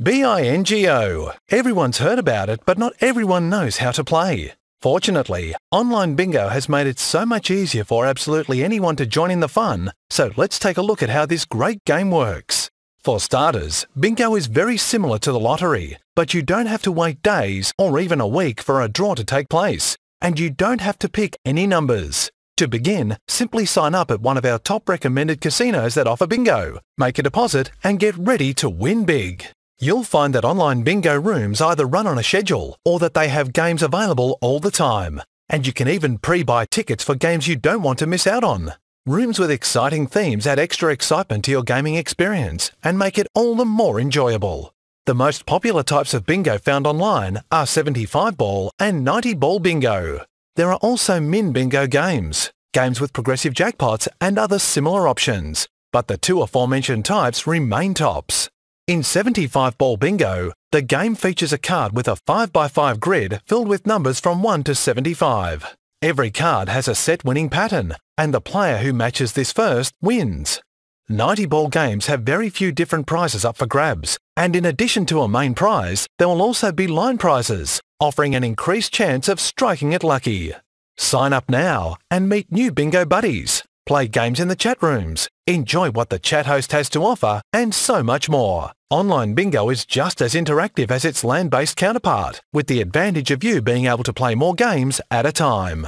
BINGO. Everyone's heard about it, but not everyone knows how to play. Fortunately, online bingo has made it so much easier for absolutely anyone to join in the fun, so let's take a look at how this great game works. For starters, bingo is very similar to the lottery, but you don't have to wait days or even a week for a draw to take place, and you don't have to pick any numbers. To begin, simply sign up at one of our top recommended casinos that offer bingo, make a deposit and get ready to win big. You'll find that online bingo rooms either run on a schedule or that they have games available all the time. And you can even pre-buy tickets for games you don't want to miss out on. Rooms with exciting themes add extra excitement to your gaming experience and make it all the more enjoyable. The most popular types of bingo found online are 75 ball and 90 ball bingo. There are also min bingo games, games with progressive jackpots and other similar options, but the two aforementioned types remain tops. In 75 Ball Bingo, the game features a card with a 5x5 grid filled with numbers from 1 to 75. Every card has a set winning pattern, and the player who matches this first wins. 90 ball games have very few different prizes up for grabs, and in addition to a main prize, there will also be line prizes, offering an increased chance of striking it lucky. Sign up now and meet new bingo buddies, play games in the chat rooms, enjoy what the chat host has to offer, and so much more. Online bingo is just as interactive as its land-based counterpart, with the advantage of you being able to play more games at a time.